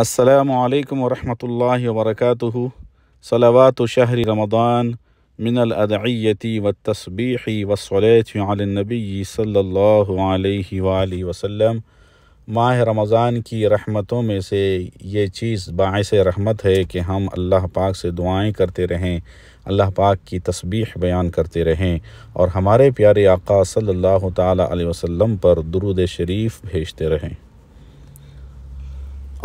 السلام علیکم ورحمۃ اللہ وبرکاتہ صلوات شہر رمضان من الادعیتی و تصبیقی علی النبی صلی اللہ علیہ وآلہ وسلم ماہ رمضان کی رحمتوں میں سے یہ چیز باعث رحمت ہے کہ ہم اللہ پاک سے دعائیں کرتے رہیں اللہ پاک کی تسبیح بیان کرتے رہیں اور ہمارے پیارے آقا صلی اللہ تعالیٰ علیہ وسلم پر درود شریف بھیجتے رہیں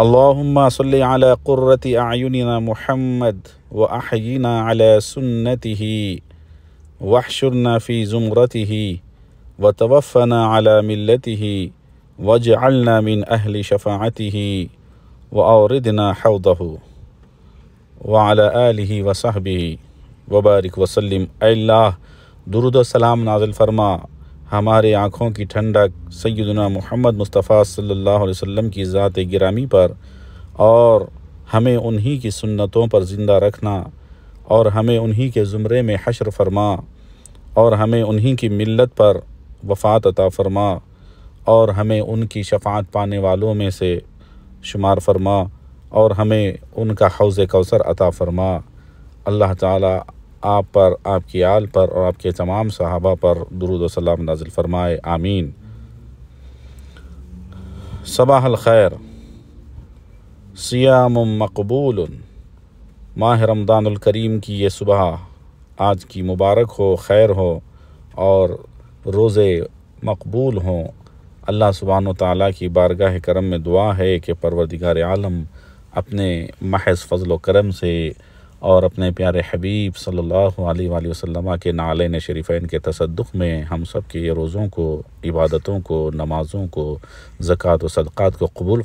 اللهم صل على قرة أعيننا محمد وأحينا على سنته واحشرنا في زمرته وتوفنا على ملته واجعلنا من أهل شفاعته وأوردنا حوضه وعلى آله وصحبه وبارك وسلم الله درود و سلام نازل فرما ہمارے آنکھوں کی ٹھنڈک سیدنا محمد مصطفیٰ صلی اللہ علیہ وسلم کی ذات گرامی پر اور ہمیں انہی کی سنتوں پر زندہ رکھنا اور ہمیں انہی کے زمرے میں حشر فرما اور ہمیں انہی کی ملت پر وفات عطا فرما اور ہمیں ان کی شفاعت پانے والوں میں سے شمار فرما اور ہمیں ان کا حوض کوثر عطا فرما اللہ تعالیٰ آپ پر آپ کی آل پر اور آپ کے تمام صحابہ پر درود و سلام نازل فرمائے آمین صباح الخیر سیام مقبول ماہ رمضان الکریم کی یہ صبح آج کی مبارک ہو خیر ہو اور روزے مقبول ہوں اللہ سبحانہ و تعالیٰ کی بارگاہ کرم میں دعا ہے کہ پروردگار عالم اپنے محض فضل و کرم سے اور اپنے پیارے حبیب صلی اللہ علیہ وآلہ وسلم کے نالے شریفین کے تصدق میں ہم سب کے یہ روزوں کو عبادتوں کو نمازوں کو زکوٰۃ و صدقات کو قبول